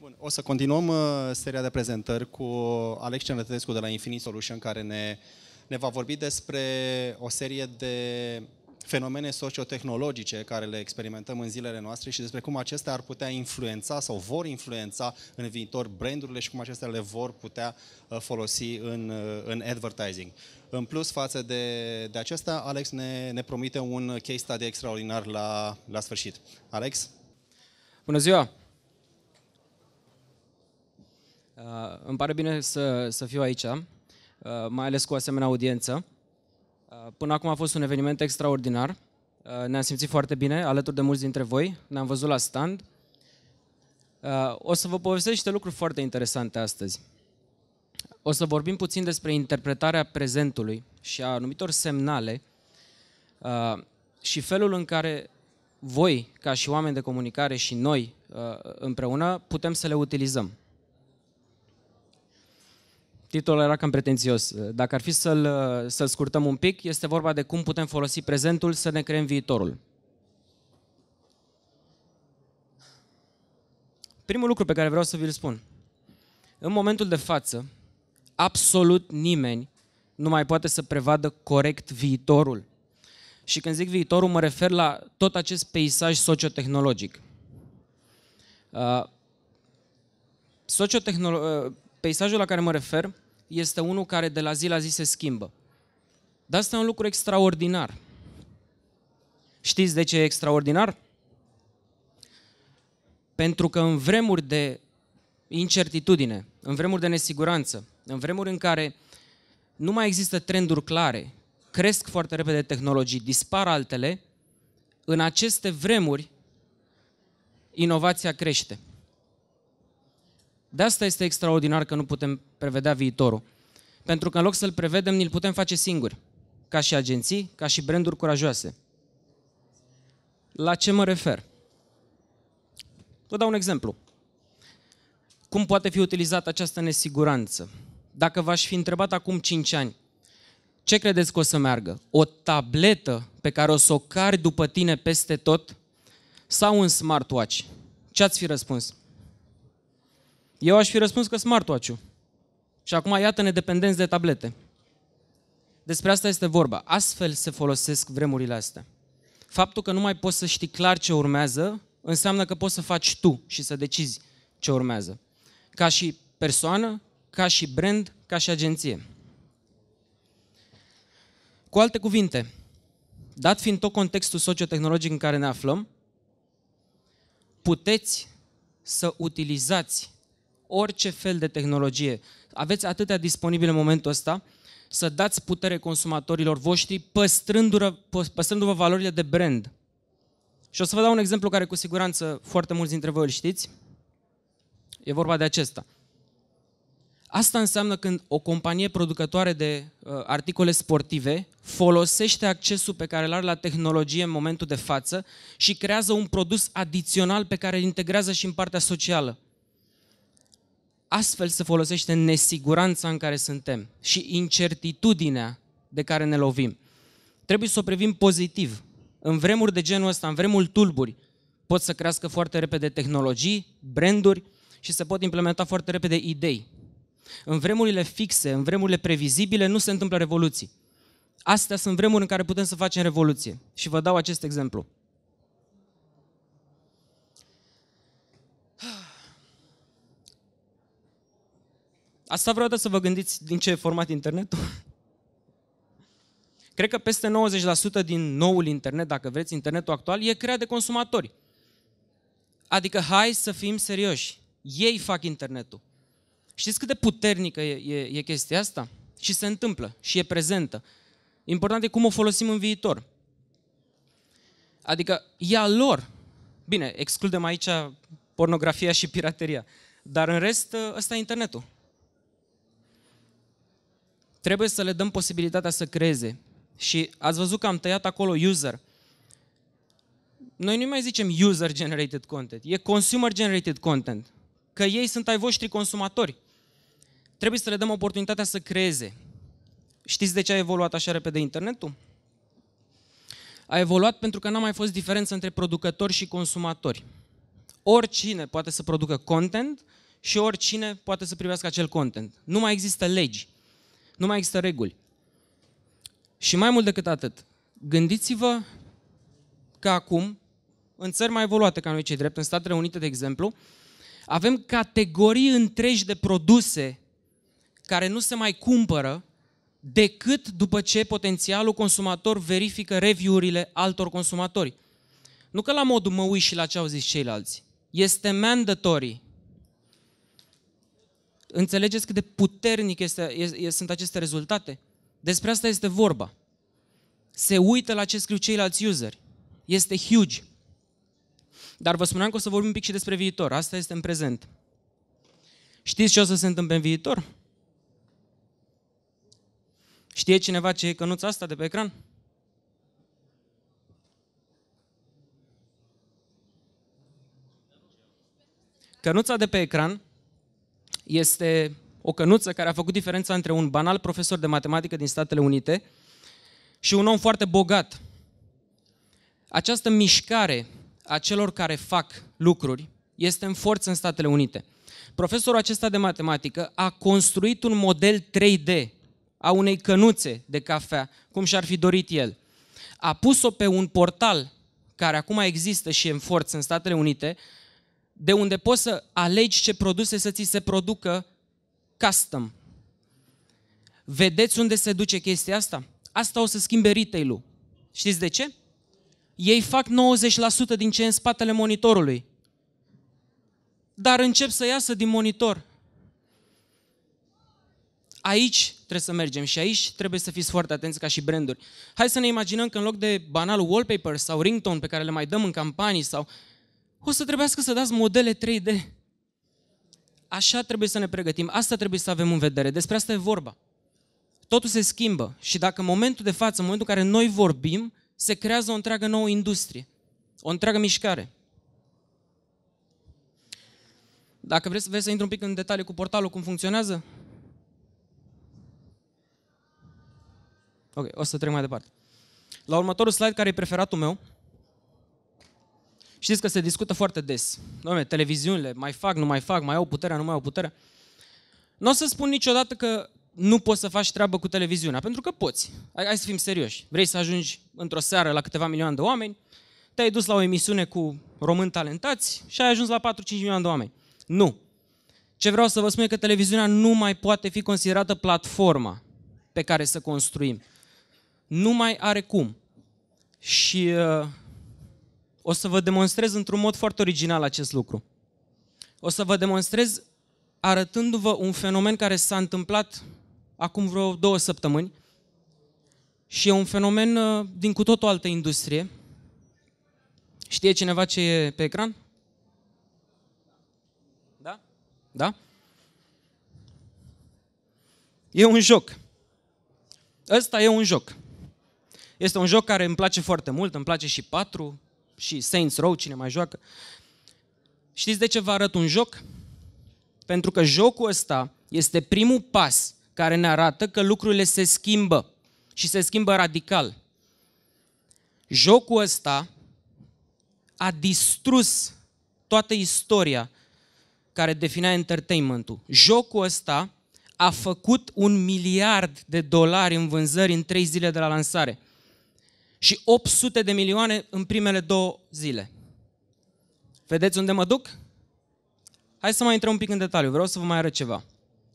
Bun, o să continuăm uh, seria de prezentări cu Alex Cernătescu de la Infinite Solution, care ne, ne va vorbi despre o serie de fenomene sociotehnologice care le experimentăm în zilele noastre și despre cum acestea ar putea influența sau vor influența în viitor brandurile și cum acestea le vor putea uh, folosi în, uh, în advertising. În plus, față de, de acesta, Alex ne, ne promite un case study extraordinar la, la sfârșit. Alex? Bună ziua! Uh, îmi pare bine să, să fiu aici, uh, mai ales cu o asemenea audiență. Uh, până acum a fost un eveniment extraordinar. Uh, ne-am simțit foarte bine, alături de mulți dintre voi. Ne-am văzut la stand. Uh, o să vă povestesc niște lucruri foarte interesante astăzi. O să vorbim puțin despre interpretarea prezentului și a anumitor semnale uh, și felul în care voi, ca și oameni de comunicare și noi uh, împreună, putem să le utilizăm titlul era cam pretențios. Dacă ar fi să-l, să scurtăm un pic, este vorba de cum putem folosi prezentul să ne creăm viitorul. Primul lucru pe care vreau să vi-l spun. În momentul de față, absolut nimeni nu mai poate să prevadă corect viitorul. Și când zic viitorul, mă refer la tot acest peisaj sociotehnologic. Uh, sociotehnologic uh, Peisajul la care mă refer este unul care de la zi la zi se schimbă. Dar asta e un lucru extraordinar. Știți de ce e extraordinar? Pentru că în vremuri de incertitudine, în vremuri de nesiguranță, în vremuri în care nu mai există trenduri clare, cresc foarte repede tehnologii, dispar altele, în aceste vremuri inovația crește. De asta este extraordinar că nu putem prevedea viitorul. Pentru că în loc să-l prevedem, ni-l putem face singuri, ca și agenții, ca și branduri curajoase. La ce mă refer? Vă dau un exemplu. Cum poate fi utilizată această nesiguranță? Dacă v-aș fi întrebat acum 5 ani, ce credeți că o să meargă? O tabletă pe care o să o cari după tine peste tot? Sau un smartwatch? Ce ați fi răspuns? Eu aș fi răspuns că smartwatch-ul. Și acum iată-ne dependenți de tablete. Despre asta este vorba. Astfel se folosesc vremurile astea. Faptul că nu mai poți să știi clar ce urmează, înseamnă că poți să faci tu și să decizi ce urmează. Ca și persoană, ca și brand, ca și agenție. Cu alte cuvinte, dat fiind tot contextul sociotehnologic în care ne aflăm, puteți să utilizați orice fel de tehnologie. Aveți atâtea disponibile în momentul ăsta să dați putere consumatorilor voștri păstrându-vă, păstrându valorile de brand. Și o să vă dau un exemplu care cu siguranță foarte mulți dintre voi îl știți. E vorba de acesta. Asta înseamnă când o companie producătoare de uh, articole sportive folosește accesul pe care îl are la tehnologie în momentul de față și creează un produs adițional pe care îl integrează și în partea socială. Astfel se folosește nesiguranța în care suntem și incertitudinea de care ne lovim. Trebuie să o privim pozitiv. În vremuri de genul ăsta, în vremul tulburi, pot să crească foarte repede tehnologii, branduri și se pot implementa foarte repede idei. În vremurile fixe, în vremurile previzibile, nu se întâmplă revoluții. Astea sunt vremuri în care putem să facem revoluție. Și vă dau acest exemplu. Asta vreau să vă gândiți din ce format internetul. Cred că peste 90% din noul internet, dacă vreți, internetul actual, e creat de consumatori. Adică hai să fim serioși. Ei fac internetul. Știți cât de puternică e, e, e chestia asta? Și se întâmplă, și e prezentă. Important e cum o folosim în viitor. Adică e a lor. Bine, excludem aici pornografia și pirateria. Dar în rest, ă, ăsta e internetul trebuie să le dăm posibilitatea să creeze. Și ați văzut că am tăiat acolo user. Noi nu mai zicem user generated content, e consumer generated content. Că ei sunt ai voștri consumatori. Trebuie să le dăm oportunitatea să creeze. Știți de ce a evoluat așa repede internetul? A evoluat pentru că n-a mai fost diferență între producători și consumatori. Oricine poate să producă content și oricine poate să privească acel content. Nu mai există legi nu mai există reguli. Și mai mult decât atât, gândiți-vă că acum, în țări mai evoluate ca noi cei drept, în Statele Unite, de exemplu, avem categorii întregi de produse care nu se mai cumpără decât după ce potențialul consumator verifică review-urile altor consumatori. Nu că la modul mă uit și la ce au zis ceilalți. Este mandatory Înțelegeți cât de puternic este, este, sunt aceste rezultate? Despre asta este vorba. Se uită la ce scriu ceilalți useri. Este huge. Dar vă spuneam că o să vorbim un pic și despre viitor. Asta este în prezent. Știți ce o să se întâmple în viitor? Știe cineva ce e cănuța asta de pe ecran? Cănuța de pe ecran este o cănuță care a făcut diferența între un banal profesor de matematică din Statele Unite și un om foarte bogat. Această mișcare a celor care fac lucruri este în forță în Statele Unite. Profesorul acesta de matematică a construit un model 3D a unei cănuțe de cafea, cum și-ar fi dorit el. A pus-o pe un portal care acum există și e în forță în Statele Unite de unde poți să alegi ce produse să ți se producă custom. Vedeți unde se duce chestia asta? Asta o să schimbe retail-ul. Știți de ce? Ei fac 90% din ce în spatele monitorului. Dar încep să iasă din monitor. Aici trebuie să mergem și aici trebuie să fiți foarte atenți ca și branduri. Hai să ne imaginăm că în loc de banalul wallpaper sau ringtone pe care le mai dăm în campanii sau o să trebuiască să dați modele 3D. Așa trebuie să ne pregătim, asta trebuie să avem în vedere, despre asta e vorba. Totul se schimbă și dacă în momentul de față, în momentul în care noi vorbim, se creează o întreagă nouă industrie, o întreagă mișcare. Dacă vreți, vreți să intru un pic în detalii cu portalul, cum funcționează? Ok, o să trec mai departe. La următorul slide, care e preferatul meu, Știți că se discută foarte des. Doamne, televiziunile, mai fac, nu mai fac, mai au puterea, nu mai au puterea. Nu o să spun niciodată că nu poți să faci treabă cu televiziunea, pentru că poți. Hai să fim serioși. Vrei să ajungi într-o seară la câteva milioane de oameni, te-ai dus la o emisiune cu români talentați și ai ajuns la 4-5 milioane de oameni. Nu. Ce vreau să vă spun e că televiziunea nu mai poate fi considerată platforma pe care să construim. Nu mai are cum. Și uh, o să vă demonstrez într-un mod foarte original acest lucru. O să vă demonstrez arătându-vă un fenomen care s-a întâmplat acum vreo două săptămâni și e un fenomen uh, din cu tot o altă industrie. Știe cineva ce e pe ecran? Da? Da? E un joc. Ăsta e un joc. Este un joc care îmi place foarte mult, îmi place și patru, și Saints Row, cine mai joacă. Știți de ce vă arăt un joc? Pentru că jocul ăsta este primul pas care ne arată că lucrurile se schimbă și se schimbă radical. Jocul ăsta a distrus toată istoria care definea entertainmentul. Jocul ăsta a făcut un miliard de dolari în vânzări în trei zile de la lansare și 800 de milioane în primele două zile. Vedeți unde mă duc? Hai să mai intrăm un pic în detaliu, vreau să vă mai arăt ceva.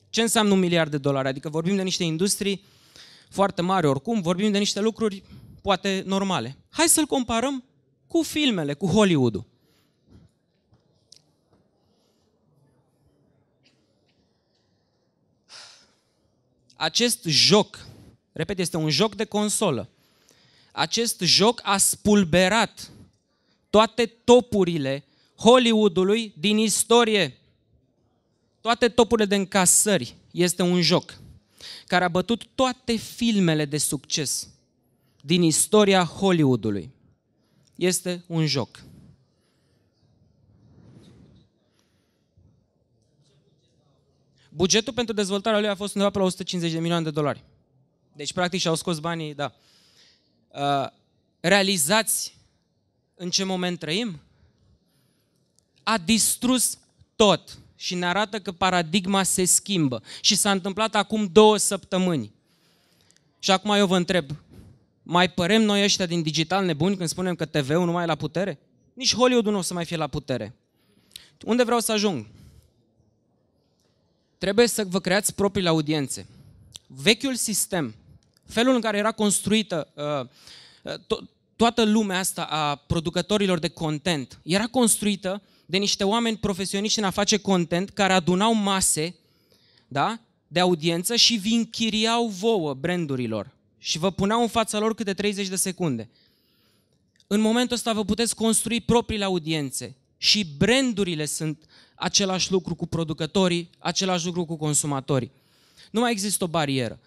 Ce înseamnă un miliard de dolari? Adică vorbim de niște industrii foarte mari oricum, vorbim de niște lucruri poate normale. Hai să-l comparăm cu filmele, cu Hollywood-ul. Acest joc, repet, este un joc de consolă acest joc a spulberat toate topurile Hollywoodului din istorie. Toate topurile de încasări este un joc care a bătut toate filmele de succes din istoria Hollywoodului. Este un joc. Bugetul pentru dezvoltarea lui a fost undeva pe la 150 de milioane de dolari. Deci, practic, și-au scos banii, da, Uh, realizați în ce moment trăim? A distrus tot și ne arată că paradigma se schimbă. Și s-a întâmplat acum două săptămâni. Și acum eu vă întreb, mai părem noi ăștia din digital nebuni când spunem că TV-ul nu mai e la putere? Nici Hollywood nu o să mai fie la putere. Unde vreau să ajung? Trebuie să vă creați propriile audiențe. Vechiul sistem felul în care era construită uh, uh, to- toată lumea asta a producătorilor de content, era construită de niște oameni profesioniști în a face content care adunau mase da, de audiență și vi închiriau vouă brandurilor și vă puneau în fața lor câte 30 de secunde. În momentul ăsta vă puteți construi propriile audiențe și brandurile sunt același lucru cu producătorii, același lucru cu consumatorii. Nu mai există o barieră.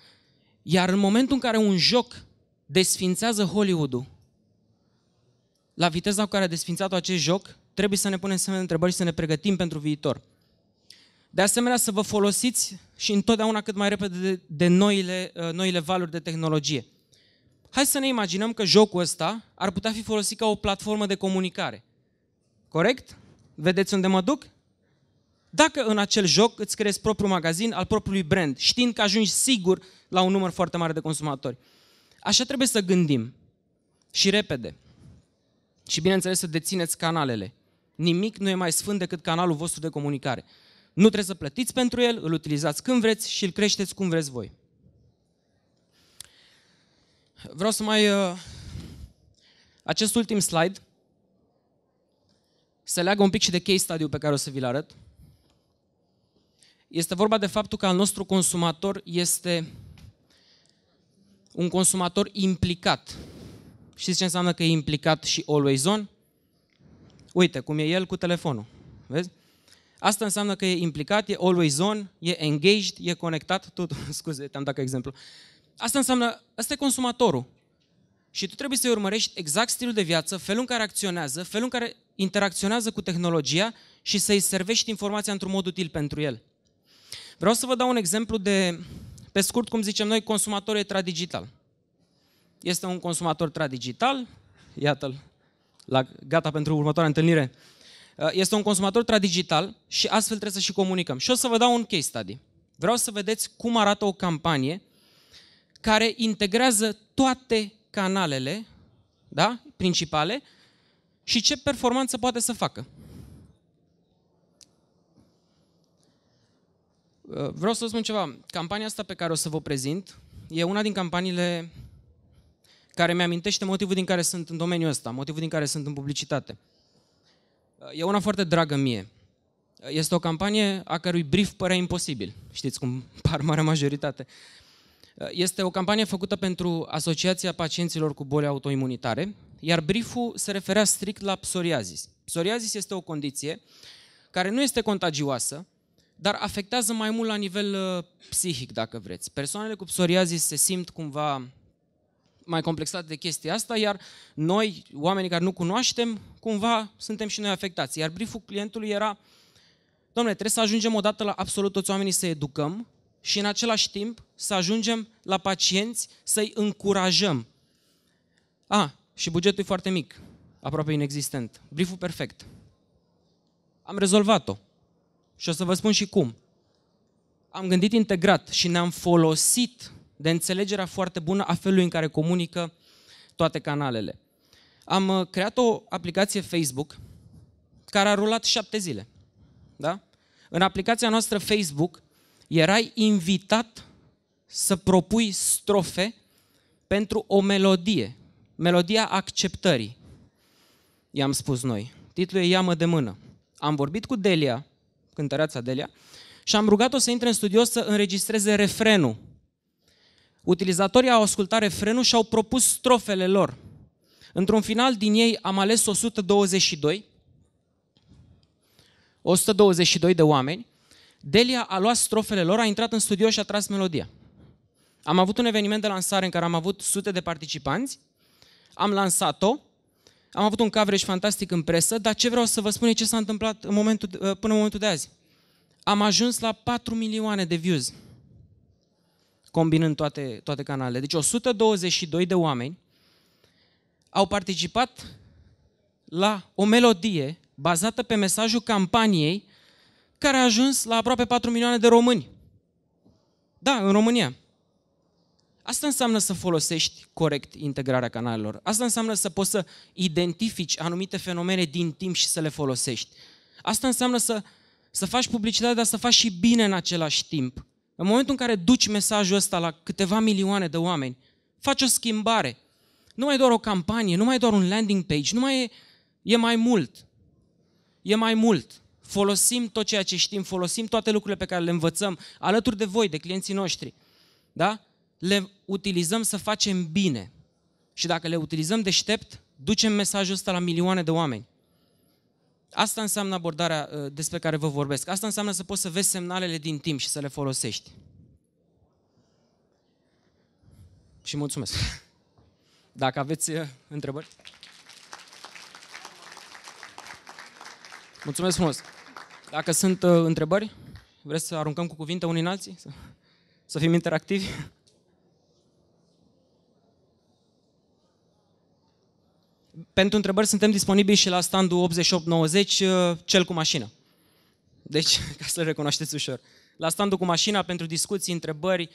Iar în momentul în care un joc desfințează Hollywood-ul, la viteza cu care a desfințat acest joc, trebuie să ne punem semne de întrebări și să ne pregătim pentru viitor. De asemenea, să vă folosiți și întotdeauna cât mai repede de, de noile, uh, noile valuri de tehnologie. Hai să ne imaginăm că jocul ăsta ar putea fi folosit ca o platformă de comunicare. Corect? Vedeți unde mă duc? Dacă în acel joc îți creezi propriul magazin al propriului brand, știind că ajungi sigur la un număr foarte mare de consumatori. Așa trebuie să gândim. Și repede. Și bineînțeles să dețineți canalele. Nimic nu e mai sfânt decât canalul vostru de comunicare. Nu trebuie să plătiți pentru el, îl utilizați când vreți și îl creșteți cum vreți voi. Vreau să mai... Uh, acest ultim slide se leagă un pic și de case study pe care o să vi-l arăt. Este vorba de faptul că al nostru consumator este un consumator implicat. Știți ce înseamnă că e implicat și always on? Uite, cum e el cu telefonul. Vezi? Asta înseamnă că e implicat, e always on, e engaged, e conectat. Tot, scuze, te-am dat ca exemplu. Asta înseamnă, ăsta e consumatorul. Și tu trebuie să-i urmărești exact stilul de viață, felul în care acționează, felul în care interacționează cu tehnologia și să-i servești informația într-un mod util pentru el. Vreau să vă dau un exemplu de, pe scurt, cum zicem noi, consumator tradigital. Este un consumator tradigital, iată-l, la, gata pentru următoarea întâlnire. Uh, este un consumator tradigital și astfel trebuie să și comunicăm. Și o să vă dau un case study. Vreau să vedeți cum arată o campanie care integrează toate canalele da, principale și ce performanță poate să facă. Uh, vreau să vă spun ceva. Campania asta pe care o să vă prezint e una din campaniile care mi-amintește motivul din care sunt în domeniul ăsta, motivul din care sunt în publicitate. Uh, e una foarte dragă mie. Uh, este o campanie a cărui brief părea imposibil. Știți cum par marea majoritate. Este o campanie făcută pentru Asociația Pacienților cu Boli Autoimunitare, iar brieful se referea strict la psoriazis. Psoriazis este o condiție care nu este contagioasă, dar afectează mai mult la nivel uh, psihic, dacă vreți. Persoanele cu psoriazis se simt cumva mai complexate de chestia asta, iar noi, oamenii care nu cunoaștem, cumva suntem și noi afectați. Iar brieful clientului era, domnule, trebuie să ajungem odată la absolut toți oamenii să educăm și în același timp să ajungem la pacienți să-i încurajăm. A, și bugetul e foarte mic, aproape inexistent. Brieful perfect. Am rezolvat-o. Și o să vă spun și cum. Am gândit integrat și ne-am folosit de înțelegerea foarte bună a felului în care comunică toate canalele. Am uh, creat o aplicație Facebook care a rulat șapte zile. Da? În aplicația noastră Facebook erai invitat să propui strofe pentru o melodie, melodia acceptării, i-am spus noi. Titlul e Iamă de mână. Am vorbit cu Delia, cântăreața Delia, și am rugat-o să intre în studio să înregistreze refrenul. Utilizatorii au ascultat refrenul și au propus strofele lor. Într-un final din ei am ales 122, 122 de oameni. Delia a luat strofele lor, a intrat în studio și a tras melodia. Am avut un eveniment de lansare în care am avut sute de participanți, am lansat-o, am avut un coverage fantastic în presă, dar ce vreau să vă spun e ce s-a întâmplat în momentul, până în momentul de azi. Am ajuns la 4 milioane de views, combinând toate, toate canalele. Deci 122 de oameni au participat la o melodie bazată pe mesajul campaniei care a ajuns la aproape 4 milioane de români. Da, în România. Asta înseamnă să folosești corect integrarea canalelor. Asta înseamnă să poți să identifici anumite fenomene din timp și să le folosești. Asta înseamnă să, să faci publicitate, dar să faci și bine în același timp. În momentul în care duci mesajul ăsta la câteva milioane de oameni, faci o schimbare. Nu mai e doar o campanie, nu mai e doar un landing page, nu mai e, e mai mult. E mai mult. Folosim tot ceea ce știm, folosim toate lucrurile pe care le învățăm alături de voi, de clienții noștri. Da? le utilizăm să facem bine. Și dacă le utilizăm deștept, ducem mesajul ăsta la milioane de oameni. Asta înseamnă abordarea uh, despre care vă vorbesc. Asta înseamnă să poți să vezi semnalele din timp și să le folosești. Și mulțumesc. Dacă aveți uh, întrebări. Mulțumesc frumos. Dacă sunt uh, întrebări, vreți să aruncăm cu cuvinte unii în alții? Să, să fim interactivi? Pentru întrebări suntem disponibili și la standul 8890 uh, cel cu mașină. Deci, ca să le recunoașteți ușor. La standul cu mașina, pentru discuții, întrebări,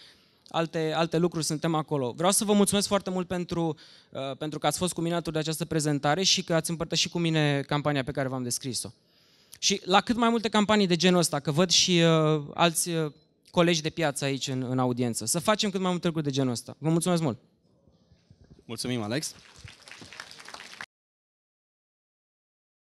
alte, alte lucruri suntem acolo. Vreau să vă mulțumesc foarte mult pentru, uh, pentru că ați fost cu mine alături de această prezentare și că ați împărtășit cu mine campania pe care v-am descris-o. Și la cât mai multe campanii de genul ăsta, că văd și uh, alți uh, colegi de piață aici în, în audiență. Să facem cât mai multe lucruri de genul ăsta. Vă mulțumesc mult! Mulțumim, Alex!